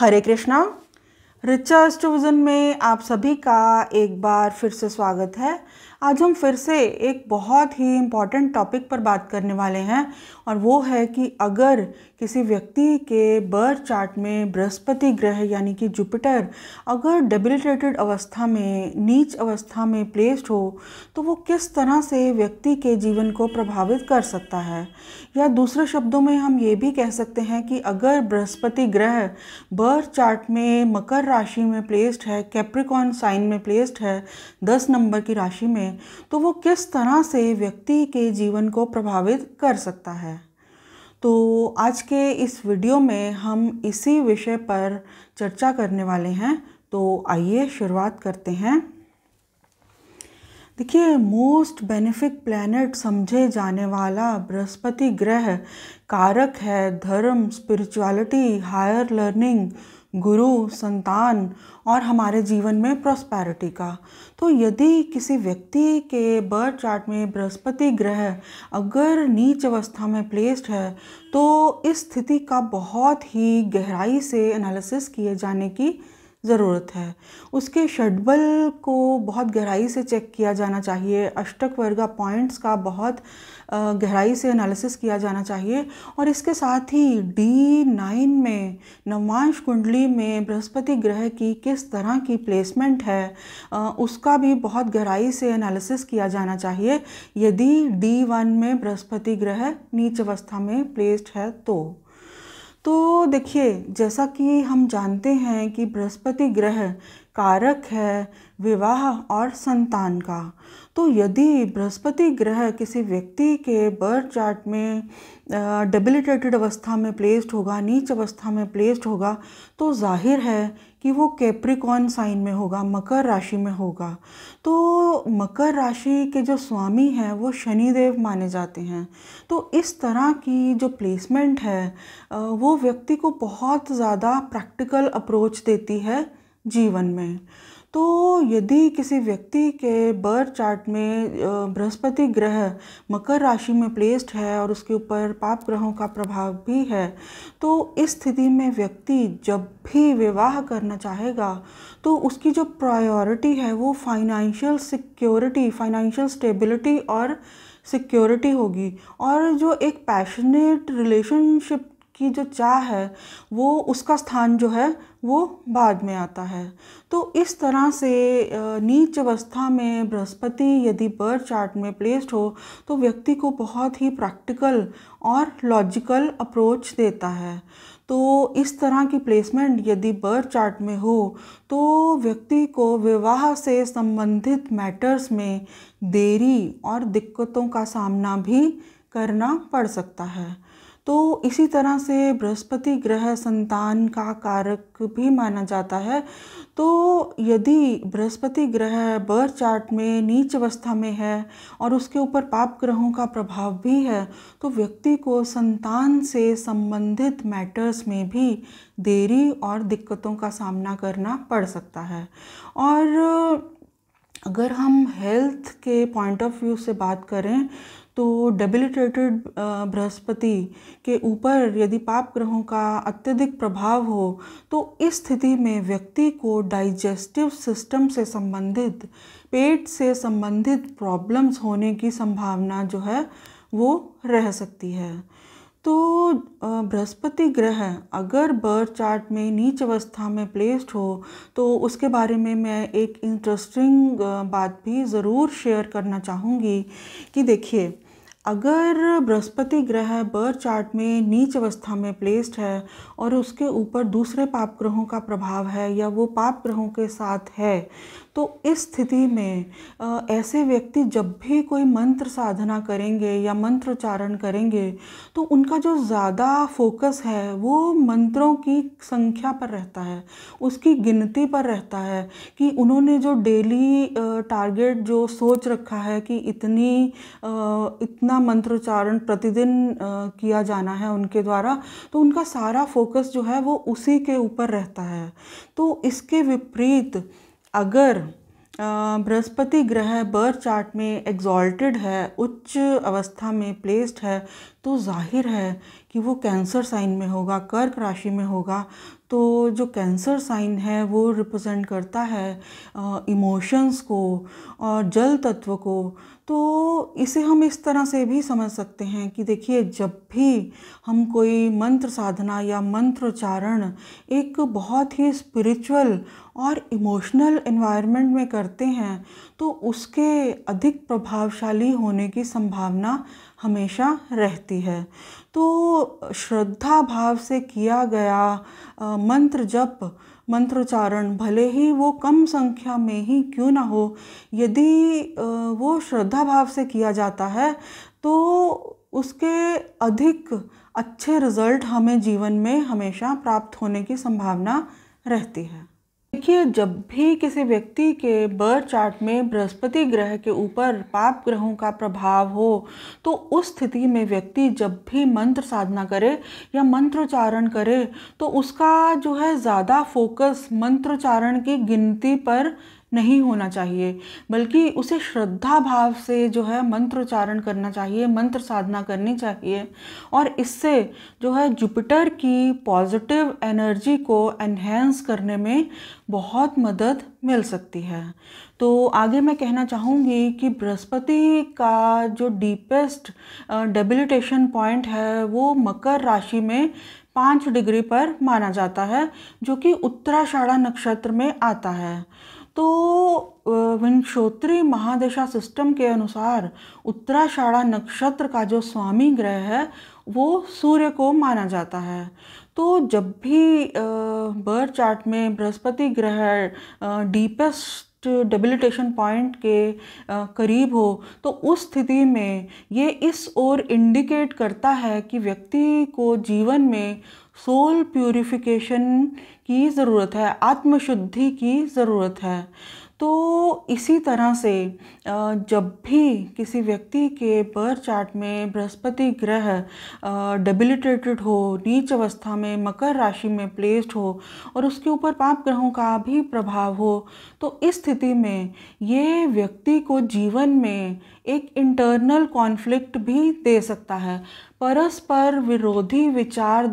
हरे कृष्णा रिचा एस्ट्रोविज़न में आप सभी का एक बार फिर से स्वागत है आज हम फिर से एक बहुत ही इम्पॉर्टेंट टॉपिक पर बात करने वाले हैं और वो है कि अगर किसी व्यक्ति के बर्थ चार्ट में बृहस्पति ग्रह यानी कि जुपिटर अगर डेबिलिटेटेड अवस्था में नीच अवस्था में प्लेस्ड हो तो वो किस तरह से व्यक्ति के जीवन को प्रभावित कर सकता है या दूसरे शब्दों में हम ये भी कह सकते हैं कि अगर बृहस्पति ग्रह बर्थ चार्ट में मकर राशि में प्लेस्ड है कैप्रिकॉन साइन में प्लेस्ड है दस नंबर की राशि में हैं तो वो किस तरह से व्यक्ति के जीवन को प्रभावित कर सकता है तो आज के इस वीडियो में हम इसी विषय पर चर्चा करने वाले हैं तो आइए शुरुआत करते हैं देखिए मोस्ट बेनिफिक प्लैनेट समझे जाने वाला बृहस्पति ग्रह कारक है धर्म स्पिरिचुअलिटी हायर लर्निंग गुरु संतान और हमारे जीवन में प्रॉस्पैरिटी का तो यदि किसी व्यक्ति के बर्थ चार्ट में बृहस्पति ग्रह अगर नीच अवस्था में प्लेस्ड है तो इस स्थिति का बहुत ही गहराई से एनालिसिस किए जाने की ज़रूरत है उसके षडबल को बहुत गहराई से चेक किया जाना चाहिए अष्टक वर्गा पॉइंट्स का बहुत गहराई से एनालिसिस किया जाना चाहिए और इसके साथ ही डी नाइन में नवांश कुंडली में बृहस्पति ग्रह की किस तरह की प्लेसमेंट है उसका भी बहुत गहराई से एनालिसिस किया जाना चाहिए यदि डी वन में बृहस्पति ग्रह नीच अवस्था में प्लेस्ड है तो तो देखिए जैसा कि हम जानते हैं कि बृहस्पति ग्रह कारक है विवाह और संतान का तो यदि बृहस्पति ग्रह किसी व्यक्ति के बर्थ चार्ट में डेबिलिटेटेड अवस्था में प्लेस्ड होगा नीच अवस्था में प्लेस्ड होगा तो जाहिर है कि वो कैप्रिकॉन साइन में होगा मकर राशि में होगा तो मकर राशि के जो स्वामी हैं वो शनिदेव माने जाते हैं तो इस तरह की जो प्लेसमेंट है वो व्यक्ति को बहुत ज़्यादा प्रैक्टिकल अप्रोच देती है जीवन में तो यदि किसी व्यक्ति के बर्थ चार्ट में बृहस्पति ग्रह मकर राशि में प्लेस्ड है और उसके ऊपर पाप ग्रहों का प्रभाव भी है तो इस स्थिति में व्यक्ति जब भी विवाह करना चाहेगा तो उसकी जो प्रायोरिटी है वो फाइनेंशियल सिक्योरिटी फाइनेंशियल स्टेबिलिटी और सिक्योरिटी होगी और जो एक पैशनेट रिलेशनशिप की जो चाह है वो उसका स्थान जो है वो बाद में आता है तो इस तरह से नीच अवस्था में बृहस्पति यदि बर्थ चार्ट में प्लेस्ड हो तो व्यक्ति को बहुत ही प्रैक्टिकल और लॉजिकल अप्रोच देता है तो इस तरह की प्लेसमेंट यदि बर्थ चार्ट में हो तो व्यक्ति को विवाह से संबंधित मैटर्स में देरी और दिक्कतों का सामना भी करना पड़ सकता है तो इसी तरह से बृहस्पति ग्रह संतान का कारक भी माना जाता है तो यदि बृहस्पति ग्रह बर्थ चार्ट में नीच अवस्था में है और उसके ऊपर पाप ग्रहों का प्रभाव भी है तो व्यक्ति को संतान से संबंधित मैटर्स में भी देरी और दिक्कतों का सामना करना पड़ सकता है और अगर हम हेल्थ के पॉइंट ऑफ व्यू से बात करें तो डेबिलिटेटेड बृहस्पति के ऊपर यदि पाप ग्रहों का अत्यधिक प्रभाव हो तो इस स्थिति में व्यक्ति को डाइजेस्टिव सिस्टम से संबंधित पेट से संबंधित प्रॉब्लम्स होने की संभावना जो है वो रह सकती है तो बृहस्पति ग्रह अगर बर्थ चार्ट में नीच अवस्था में प्लेस्ड हो तो उसके बारे में मैं एक इंटरेस्टिंग बात भी ज़रूर शेयर करना चाहूँगी कि देखिए अगर बृहस्पति ग्रह बर्थ चार्ट में नीच अवस्था में प्लेस्ड है और उसके ऊपर दूसरे पाप ग्रहों का प्रभाव है या वो पाप ग्रहों के साथ है तो इस स्थिति में ऐसे व्यक्ति जब भी कोई मंत्र साधना करेंगे या मंत्र उच्चारण करेंगे तो उनका जो ज़्यादा फोकस है वो मंत्रों की संख्या पर रहता है उसकी गिनती पर रहता है कि उन्होंने जो डेली टारगेट जो सोच रखा है कि इतनी इतना कितना मंत्रोच्चारण प्रतिदिन किया जाना है उनके द्वारा तो उनका सारा फोकस जो है वो उसी के ऊपर रहता है तो इसके विपरीत अगर बृहस्पति ग्रह बर्थ चार्ट में एग्जॉल्टेड है उच्च अवस्था में प्लेस्ड है तो जाहिर है कि वो कैंसर साइन में होगा कर्क राशि में होगा तो जो कैंसर साइन है वो रिप्रेजेंट करता है इमोशंस को और जल तत्व को तो इसे हम इस तरह से भी समझ सकते हैं कि देखिए जब भी हम कोई मंत्र साधना या मंत्रोच्चारण एक बहुत ही स्पिरिचुअल और इमोशनल इन्वायरमेंट में करते हैं तो उसके अधिक प्रभावशाली होने की संभावना हमेशा रहती है तो श्रद्धा भाव से किया गया मंत्र जप मंत्रोच्चारण भले ही वो कम संख्या में ही क्यों ना हो यदि वो श्रद्धा भाव से किया जाता है तो उसके अधिक अच्छे रिजल्ट हमें जीवन में हमेशा प्राप्त होने की संभावना रहती है देखिए जब भी किसी व्यक्ति के बर्थ चार्ट में बृहस्पति ग्रह के ऊपर पाप ग्रहों का प्रभाव हो तो उस स्थिति में व्यक्ति जब भी मंत्र साधना करे या मंत्रोच्चारण करे तो उसका जो है ज़्यादा फोकस मंत्रोच्चारण की गिनती पर नहीं होना चाहिए बल्कि उसे श्रद्धा भाव से जो है मंत्रोच्चारण करना चाहिए मंत्र साधना करनी चाहिए और इससे जो है जुपिटर की पॉजिटिव एनर्जी को एनहेंस करने में बहुत मदद मिल सकती है तो आगे मैं कहना चाहूँगी कि बृहस्पति का जो डीपेस्ट डेबिलिटेशन पॉइंट है वो मकर राशि में पाँच डिग्री पर माना जाता है जो कि उत्तराषाढ़ा नक्षत्र में आता है तो विंशोत्री महादशा सिस्टम के अनुसार उत्तराषाढ़ा नक्षत्र का जो स्वामी ग्रह है वो सूर्य को माना जाता है तो जब भी बर्थ चार्ट में बृहस्पति ग्रह डीपेस्ट डेबिलिटेशन पॉइंट के करीब हो तो उस स्थिति में ये इस ओर इंडिकेट करता है कि व्यक्ति को जीवन में सोल प्योरिफिकेशन की ज़रूरत है आत्मशुद्धि की ज़रूरत है तो इसी तरह से जब भी किसी व्यक्ति के बर्थ चार्ट में बृहस्पति ग्रह डेबिलिटेटेड हो नीच अवस्था में मकर राशि में प्लेस्ड हो और उसके ऊपर पाप ग्रहों का भी प्रभाव हो तो इस स्थिति में ये व्यक्ति को जीवन में एक इंटरनल कॉन्फ्लिक्ट भी दे सकता है परस्पर विरोधी विचार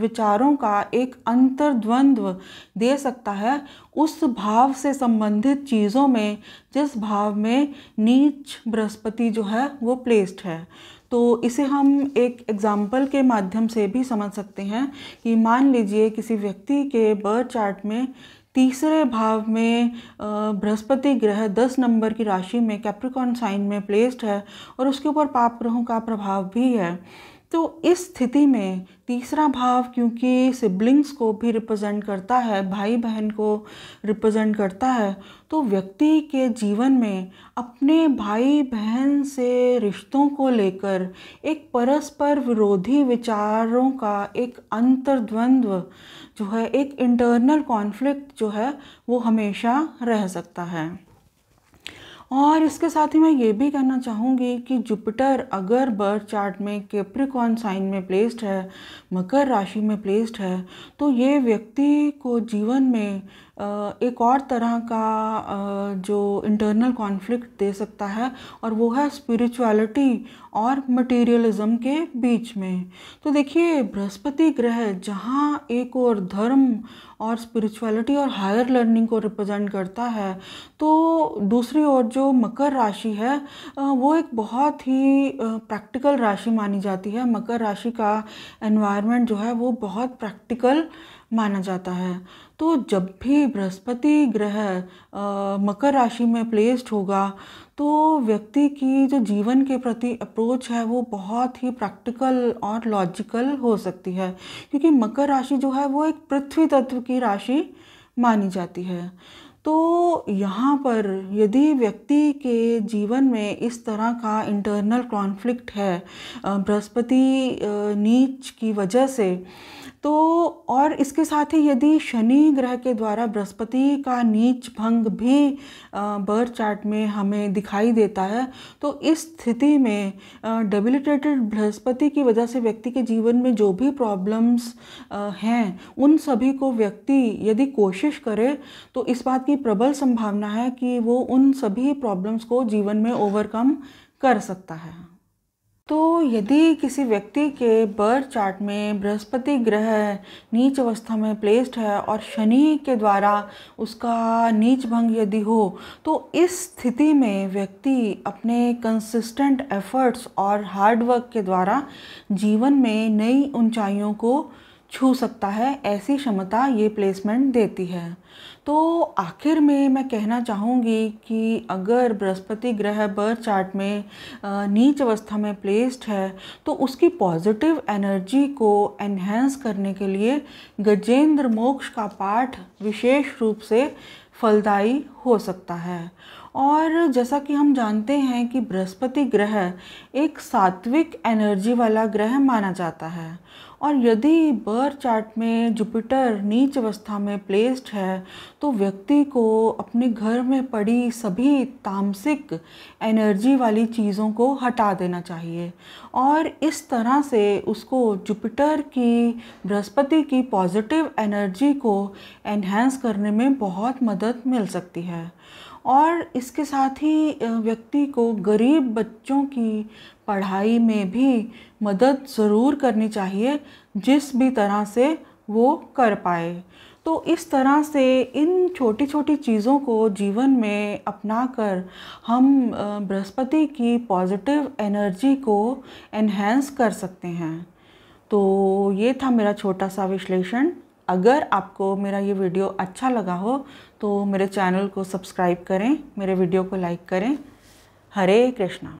विचारों का एक अंतर्द्वंद्व दे सकता है उस भाव से संबंधित चीज़ों में जिस भाव में नीच बृहस्पति जो है वो प्लेस्ड है तो इसे हम एक एग्ज़ाम्पल के माध्यम से भी समझ सकते हैं कि मान लीजिए किसी व्यक्ति के बर्थ चार्ट में तीसरे भाव में बृहस्पति ग्रह दस नंबर की राशि में कैप्रिकॉन साइन में प्लेस्ड है और उसके ऊपर पाप ग्रहों का प्रभाव भी है तो इस स्थिति में तीसरा भाव क्योंकि सिबलिंग्स को भी रिप्रेजेंट करता है भाई बहन को रिप्रेजेंट करता है तो व्यक्ति के जीवन में अपने भाई बहन से रिश्तों को लेकर एक परस्पर विरोधी विचारों का एक अंतर्द्वंद्व जो है एक इंटरनल कॉन्फ्लिक्ट जो है वो हमेशा रह सकता है और इसके साथ ही मैं ये भी कहना चाहूँगी कि जुपिटर अगर बर्थ चार्ट में केप्रिकॉन साइन में प्लेस्ड है मकर राशि में प्लेस्ड है तो ये व्यक्ति को जीवन में एक और तरह का जो इंटरनल कॉन्फ्लिक्ट दे सकता है और वो है स्पिरिचुअलिटी और मटेरियलिज्म के बीच में तो देखिए बृहस्पति ग्रह जहाँ एक और धर्म और स्पिरिचुअलिटी और हायर लर्निंग को रिप्रेजेंट करता है तो दूसरी ओर जो मकर राशि है वो एक बहुत ही प्रैक्टिकल राशि मानी जाती है मकर राशि का एनवायरनमेंट जो है वो बहुत प्रैक्टिकल माना जाता है तो जब भी बृहस्पति ग्रह मकर राशि में प्लेस्ड होगा तो व्यक्ति की जो जीवन के प्रति अप्रोच है वो बहुत ही प्रैक्टिकल और लॉजिकल हो सकती है क्योंकि मकर राशि जो है वो एक पृथ्वी तत्व की राशि मानी जाती है तो यहाँ पर यदि व्यक्ति के जीवन में इस तरह का इंटरनल कॉन्फ्लिक्ट है बृहस्पति नीच की वजह से तो और इसके साथ ही यदि शनि ग्रह के द्वारा बृहस्पति का नीच भंग भी बर्थ चार्ट में हमें दिखाई देता है तो इस स्थिति में डेबिलिटेटेड बृहस्पति की वजह से व्यक्ति के जीवन में जो भी प्रॉब्लम्स हैं उन सभी को व्यक्ति यदि कोशिश करे तो इस बात की प्रबल संभावना है कि वो उन सभी प्रॉब्लम्स को जीवन में ओवरकम कर सकता है तो यदि किसी व्यक्ति के बर्थ चार्ट में बृहस्पति ग्रह नीच अवस्था में प्लेस्ड है और शनि के द्वारा उसका नीच भंग यदि हो तो इस स्थिति में व्यक्ति अपने कंसिस्टेंट एफर्ट्स और हार्डवर्क के द्वारा जीवन में नई ऊंचाइयों को छू सकता है ऐसी क्षमता ये प्लेसमेंट देती है तो आखिर में मैं कहना चाहूँगी कि अगर बृहस्पति ग्रह बर्थ चार्ट में नीच अवस्था में प्लेस्ड है तो उसकी पॉजिटिव एनर्जी को एनहेंस करने के लिए गजेंद्र मोक्ष का पाठ विशेष रूप से फलदायी हो सकता है और जैसा कि हम जानते हैं कि बृहस्पति ग्रह एक सात्विक एनर्जी वाला ग्रह माना जाता है और यदि बर्थ चार्ट में जुपिटर नीच अवस्था में प्लेस्ड है तो व्यक्ति को अपने घर में पड़ी सभी तामसिक एनर्जी वाली चीज़ों को हटा देना चाहिए और इस तरह से उसको जुपिटर की बृहस्पति की पॉजिटिव एनर्जी को एनहेंस करने में बहुत मदद मिल सकती है और इसके साथ ही व्यक्ति को गरीब बच्चों की पढ़ाई में भी मदद ज़रूर करनी चाहिए जिस भी तरह से वो कर पाए तो इस तरह से इन छोटी छोटी चीज़ों को जीवन में अपनाकर हम बृहस्पति की पॉजिटिव एनर्जी को एनहेंस कर सकते हैं तो ये था मेरा छोटा सा विश्लेषण अगर आपको मेरा ये वीडियो अच्छा लगा हो तो मेरे चैनल को सब्सक्राइब करें मेरे वीडियो को लाइक करें हरे कृष्णा